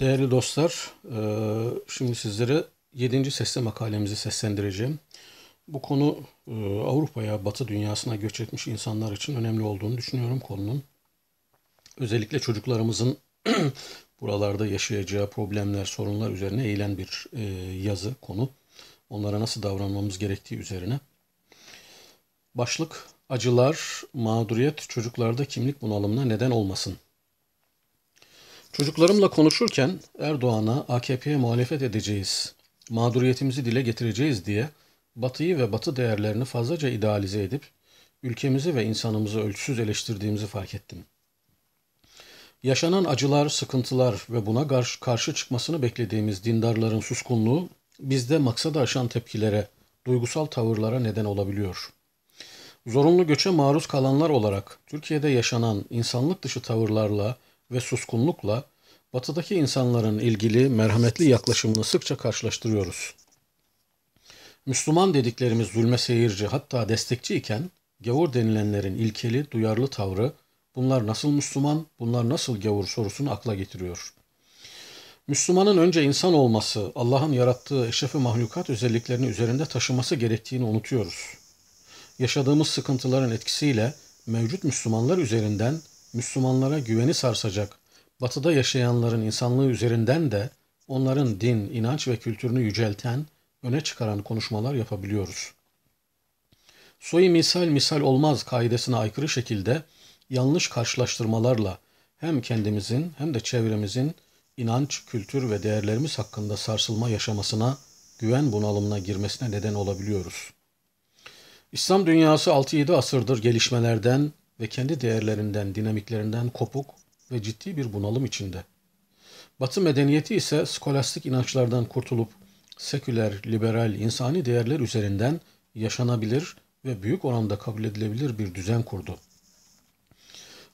Değerli dostlar, e, şimdi sizlere 7. sesle makalemizi seslendireceğim. Bu konu e, Avrupa'ya, Batı dünyasına göç etmiş insanlar için önemli olduğunu düşünüyorum konunun. Özellikle çocuklarımızın buralarda yaşayacağı problemler, sorunlar üzerine eğilen bir e, yazı, konu. Onlara nasıl davranmamız gerektiği üzerine. Başlık, acılar, mağduriyet çocuklarda kimlik bunalımına neden olmasın Çocuklarımla konuşurken Erdoğan'a AKP'ye muhalefet edeceğiz, mağduriyetimizi dile getireceğiz diye Batı'yı ve Batı değerlerini fazlaca idealize edip ülkemizi ve insanımızı ölçüsüz eleştirdiğimizi fark ettim. Yaşanan acılar, sıkıntılar ve buna karşı, karşı çıkmasını beklediğimiz dindarların suskunluğu bizde maksada aşan tepkilere, duygusal tavırlara neden olabiliyor. Zorunlu göçe maruz kalanlar olarak Türkiye'de yaşanan insanlık dışı tavırlarla ve suskunlukla batıdaki insanların ilgili merhametli yaklaşımını sıkça karşılaştırıyoruz. Müslüman dediklerimiz zulme seyirci hatta destekçi iken gavur denilenlerin ilkeli, duyarlı tavrı bunlar nasıl Müslüman, bunlar nasıl gavur sorusunu akla getiriyor. Müslümanın önce insan olması, Allah'ın yarattığı eşrefi mahlukat özelliklerini üzerinde taşıması gerektiğini unutuyoruz. Yaşadığımız sıkıntıların etkisiyle mevcut Müslümanlar üzerinden Müslümanlara güveni sarsacak, batıda yaşayanların insanlığı üzerinden de onların din, inanç ve kültürünü yücelten, öne çıkaran konuşmalar yapabiliyoruz. Soy misal misal olmaz kaidesine aykırı şekilde yanlış karşılaştırmalarla hem kendimizin hem de çevremizin inanç, kültür ve değerlerimiz hakkında sarsılma yaşamasına, güven bunalımına girmesine neden olabiliyoruz. İslam dünyası 6-7 asırdır gelişmelerden, ve kendi değerlerinden, dinamiklerinden kopuk ve ciddi bir bunalım içinde. Batı medeniyeti ise skolastik inançlardan kurtulup seküler, liberal, insani değerler üzerinden yaşanabilir ve büyük oranda kabul edilebilir bir düzen kurdu.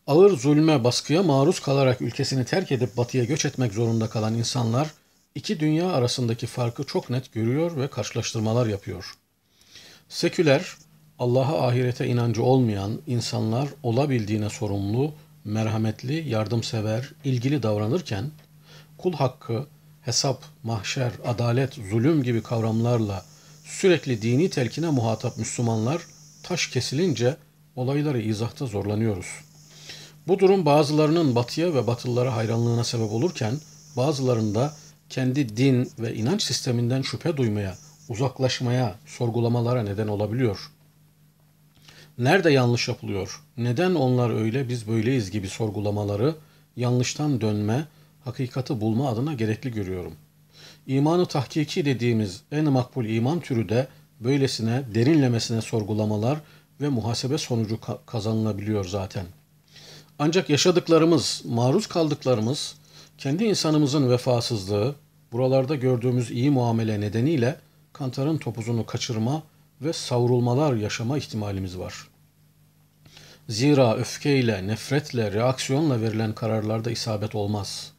Ağır zulme, baskıya maruz kalarak ülkesini terk edip batıya göç etmek zorunda kalan insanlar iki dünya arasındaki farkı çok net görüyor ve karşılaştırmalar yapıyor. Seküler, Allah'a ahirete inancı olmayan insanlar olabildiğine sorumlu, merhametli, yardımsever, ilgili davranırken kul hakkı, hesap, mahşer, adalet, zulüm gibi kavramlarla sürekli dini telkine muhatap Müslümanlar taş kesilince olayları izahta zorlanıyoruz. Bu durum bazılarının batıya ve batılılara hayranlığına sebep olurken bazılarında kendi din ve inanç sisteminden şüphe duymaya, uzaklaşmaya, sorgulamalara neden olabiliyor.'' nerede yanlış yapılıyor, neden onlar öyle biz böyleyiz gibi sorgulamaları yanlıştan dönme, hakikati bulma adına gerekli görüyorum. İmanı tahkiki dediğimiz en makbul iman türü de böylesine derinlemesine sorgulamalar ve muhasebe sonucu kazanılabiliyor zaten. Ancak yaşadıklarımız, maruz kaldıklarımız, kendi insanımızın vefasızlığı, buralarda gördüğümüz iyi muamele nedeniyle kantarın topuzunu kaçırma ve savrulmalar yaşama ihtimalimiz var. Zira öfkeyle, nefretle, reaksiyonla verilen kararlarda isabet olmaz.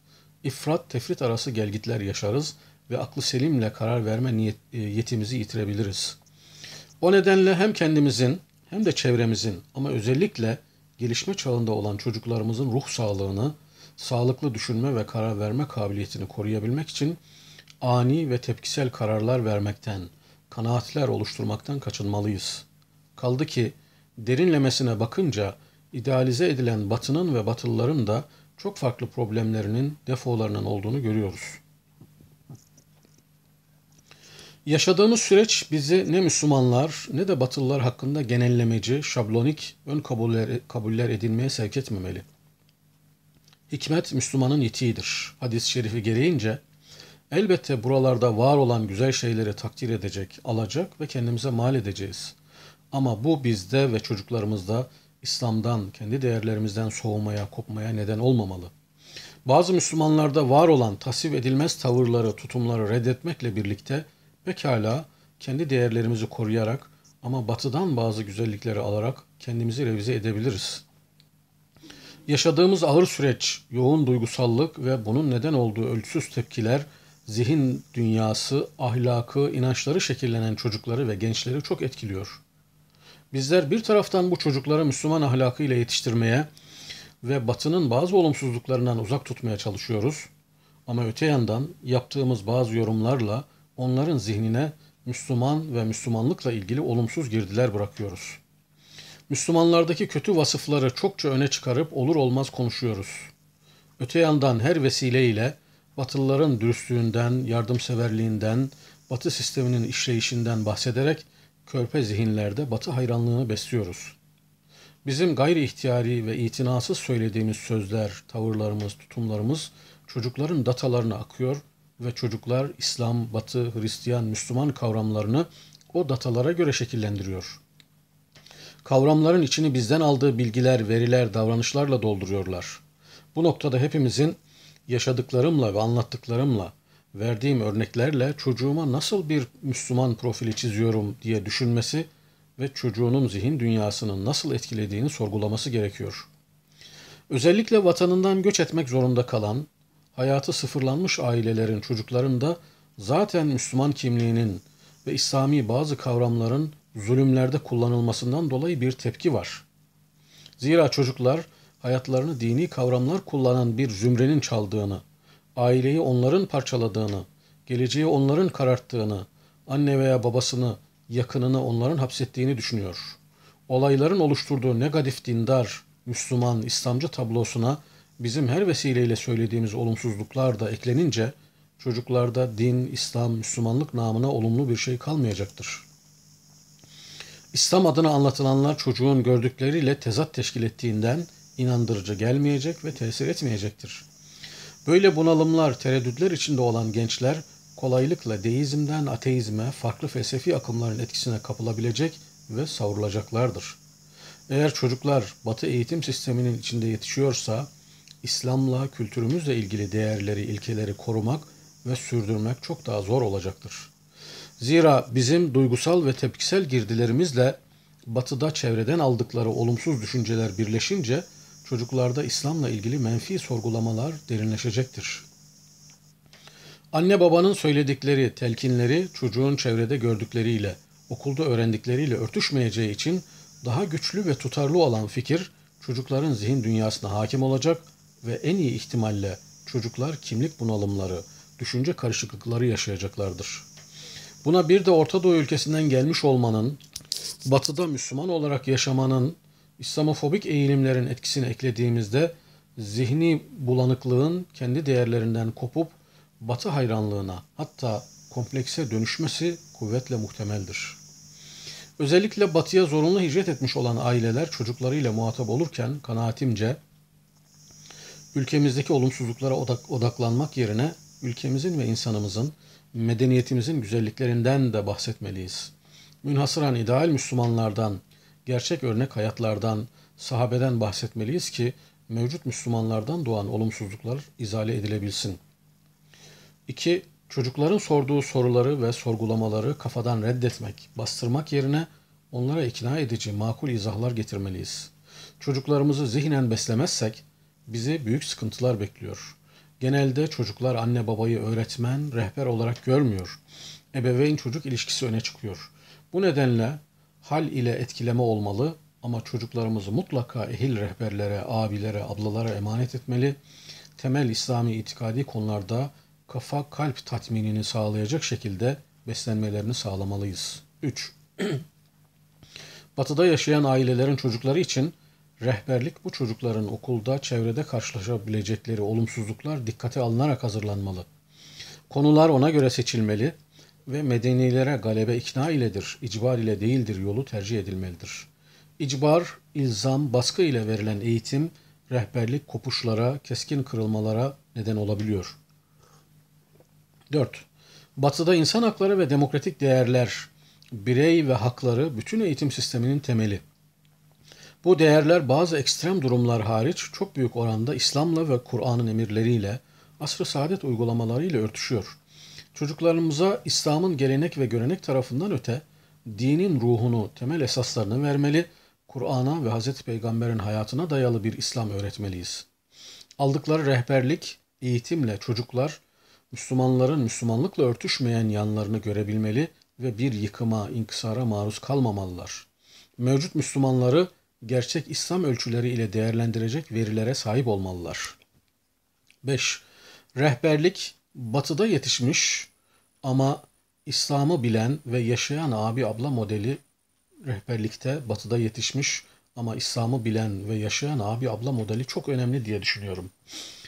İfrat, tefrit arası gelgitler yaşarız ve aklı selimle karar verme niyet, e, yetimizi yitirebiliriz. O nedenle hem kendimizin hem de çevremizin ama özellikle gelişme çağında olan çocuklarımızın ruh sağlığını, sağlıklı düşünme ve karar verme kabiliyetini koruyabilmek için ani ve tepkisel kararlar vermekten, kanaatler oluşturmaktan kaçınmalıyız. Kaldı ki derinlemesine bakınca idealize edilen batının ve batılıların da çok farklı problemlerinin, defolarının olduğunu görüyoruz. Yaşadığımız süreç bizi ne Müslümanlar ne de Batılılar hakkında genellemeci, şablonik ön kabuller, kabuller edinmeye sevk etmemeli. Hikmet Müslümanın yetiğidir. Hadis-i şerifi gereğince Elbette buralarda var olan güzel şeyleri takdir edecek, alacak ve kendimize mal edeceğiz. Ama bu bizde ve çocuklarımızda İslam'dan, kendi değerlerimizden soğumaya, kopmaya neden olmamalı. Bazı Müslümanlarda var olan tasvip edilmez tavırları, tutumları reddetmekle birlikte pekala kendi değerlerimizi koruyarak ama batıdan bazı güzellikleri alarak kendimizi revize edebiliriz. Yaşadığımız ağır süreç, yoğun duygusallık ve bunun neden olduğu ölçüsüz tepkiler zihin dünyası, ahlakı, inançları şekillenen çocukları ve gençleri çok etkiliyor. Bizler bir taraftan bu çocuklara Müslüman ahlakı ile yetiştirmeye ve batının bazı olumsuzluklarından uzak tutmaya çalışıyoruz. Ama öte yandan yaptığımız bazı yorumlarla onların zihnine Müslüman ve Müslümanlıkla ilgili olumsuz girdiler bırakıyoruz. Müslümanlardaki kötü vasıfları çokça öne çıkarıp olur olmaz konuşuyoruz. Öte yandan her vesileyle Batılıların dürüstlüğünden, yardımseverliğinden, Batı sisteminin işleyişinden bahsederek körpe zihinlerde Batı hayranlığını besliyoruz. Bizim gayri ihtiyari ve itinasız söylediğimiz sözler, tavırlarımız, tutumlarımız çocukların datalarına akıyor ve çocuklar İslam, Batı, Hristiyan, Müslüman kavramlarını o datalara göre şekillendiriyor. Kavramların içini bizden aldığı bilgiler, veriler, davranışlarla dolduruyorlar. Bu noktada hepimizin yaşadıklarımla ve anlattıklarımla verdiğim örneklerle çocuğuma nasıl bir Müslüman profili çiziyorum diye düşünmesi ve çocuğunun zihin dünyasının nasıl etkilediğini sorgulaması gerekiyor. Özellikle vatanından göç etmek zorunda kalan, hayatı sıfırlanmış ailelerin çocuklarında zaten Müslüman kimliğinin ve İslami bazı kavramların zulümlerde kullanılmasından dolayı bir tepki var. Zira çocuklar hayatlarını dini kavramlar kullanan bir zümrenin çaldığını, aileyi onların parçaladığını, geleceği onların kararttığını, anne veya babasını, yakınını onların hapsettiğini düşünüyor. Olayların oluşturduğu negatif dindar, Müslüman, İslamcı tablosuna bizim her vesileyle söylediğimiz olumsuzluklar da eklenince çocuklarda din, İslam, Müslümanlık namına olumlu bir şey kalmayacaktır. İslam adına anlatılanlar çocuğun gördükleriyle tezat teşkil ettiğinden inandırıcı gelmeyecek ve tesir etmeyecektir. Böyle bunalımlar, tereddütler içinde olan gençler kolaylıkla deizmden ateizme, farklı felsefi akımların etkisine kapılabilecek ve savrulacaklardır. Eğer çocuklar Batı eğitim sisteminin içinde yetişiyorsa, İslam'la, kültürümüzle ilgili değerleri, ilkeleri korumak ve sürdürmek çok daha zor olacaktır. Zira bizim duygusal ve tepkisel girdilerimizle batıda çevreden aldıkları olumsuz düşünceler birleşince çocuklarda İslam'la ilgili menfi sorgulamalar derinleşecektir. Anne babanın söyledikleri, telkinleri çocuğun çevrede gördükleriyle, okulda öğrendikleriyle örtüşmeyeceği için daha güçlü ve tutarlı olan fikir çocukların zihin dünyasına hakim olacak ve en iyi ihtimalle çocuklar kimlik bunalımları, düşünce karışıklıkları yaşayacaklardır. Buna bir de Orta Doğu ülkesinden gelmiş olmanın, batıda Müslüman olarak yaşamanın İslamofobik eğilimlerin etkisini eklediğimizde zihni bulanıklığın kendi değerlerinden kopup batı hayranlığına hatta komplekse dönüşmesi kuvvetle muhtemeldir. Özellikle batıya zorunlu hicret etmiş olan aileler çocuklarıyla muhatap olurken kanaatimce ülkemizdeki olumsuzluklara odak, odaklanmak yerine ülkemizin ve insanımızın, medeniyetimizin güzelliklerinden de bahsetmeliyiz. Münhasıran ideal Müslümanlardan gerçek örnek hayatlardan, sahabeden bahsetmeliyiz ki mevcut Müslümanlardan doğan olumsuzluklar izale edilebilsin. 2. Çocukların sorduğu soruları ve sorgulamaları kafadan reddetmek, bastırmak yerine onlara ikna edici, makul izahlar getirmeliyiz. Çocuklarımızı zihnen beslemezsek bizi büyük sıkıntılar bekliyor. Genelde çocuklar anne babayı öğretmen, rehber olarak görmüyor. Ebeveyn çocuk ilişkisi öne çıkıyor. Bu nedenle hal ile etkileme olmalı ama çocuklarımızı mutlaka ehil rehberlere, abilere, ablalara emanet etmeli. Temel İslami itikadi konularda kafa kalp tatminini sağlayacak şekilde beslenmelerini sağlamalıyız. 3. Batıda yaşayan ailelerin çocukları için rehberlik bu çocukların okulda, çevrede karşılaşabilecekleri olumsuzluklar dikkate alınarak hazırlanmalı. Konular ona göre seçilmeli, ve medenilere galebe ikna iledir, icbar ile değildir yolu tercih edilmelidir. İcbar, ilzam, baskı ile verilen eğitim, rehberlik kopuşlara, keskin kırılmalara neden olabiliyor. 4. Batı'da insan hakları ve demokratik değerler, birey ve hakları bütün eğitim sisteminin temeli. Bu değerler bazı ekstrem durumlar hariç çok büyük oranda İslam'la ve Kur'an'ın emirleriyle, asr-ı saadet uygulamalarıyla örtüşüyor.'' Çocuklarımıza İslam'ın gelenek ve görenek tarafından öte dinin ruhunu, temel esaslarını vermeli, Kur'an'a ve Hz. Peygamber'in hayatına dayalı bir İslam öğretmeliyiz. Aldıkları rehberlik, eğitimle çocuklar Müslümanların Müslümanlıkla örtüşmeyen yanlarını görebilmeli ve bir yıkıma, inkısara maruz kalmamalılar. Mevcut Müslümanları gerçek İslam ölçüleri ile değerlendirecek verilere sahip olmalılar. 5. Rehberlik, batıda yetişmiş ama İslam'ı bilen ve yaşayan abi abla modeli rehberlikte batıda yetişmiş ama İslam'ı bilen ve yaşayan abi abla modeli çok önemli diye düşünüyorum.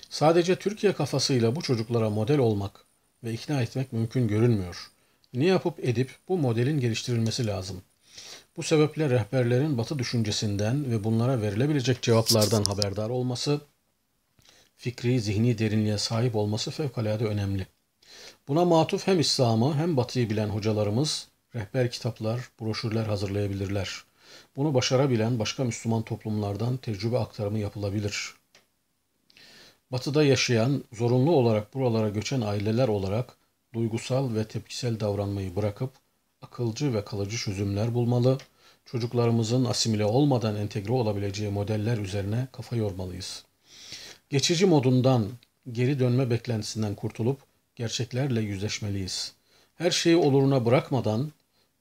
Sadece Türkiye kafasıyla bu çocuklara model olmak ve ikna etmek mümkün görünmüyor. Ne yapıp edip bu modelin geliştirilmesi lazım. Bu sebeple rehberlerin batı düşüncesinden ve bunlara verilebilecek cevaplardan haberdar olması fikri, zihni derinliğe sahip olması fevkalade önemli. Buna matuf hem İslam'ı hem Batı'yı bilen hocalarımız rehber kitaplar, broşürler hazırlayabilirler. Bunu başarabilen başka Müslüman toplumlardan tecrübe aktarımı yapılabilir. Batı'da yaşayan, zorunlu olarak buralara göçen aileler olarak duygusal ve tepkisel davranmayı bırakıp akılcı ve kalıcı çözümler bulmalı, çocuklarımızın asimile olmadan entegre olabileceği modeller üzerine kafa yormalıyız geçici modundan, geri dönme beklentisinden kurtulup gerçeklerle yüzleşmeliyiz. Her şeyi oluruna bırakmadan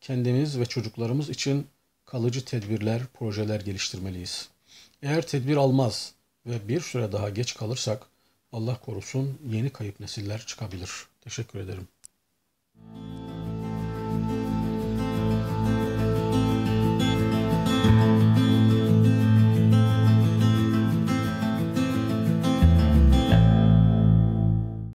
kendimiz ve çocuklarımız için kalıcı tedbirler, projeler geliştirmeliyiz. Eğer tedbir almaz ve bir süre daha geç kalırsak Allah korusun yeni kayıp nesiller çıkabilir. Teşekkür ederim. Müzik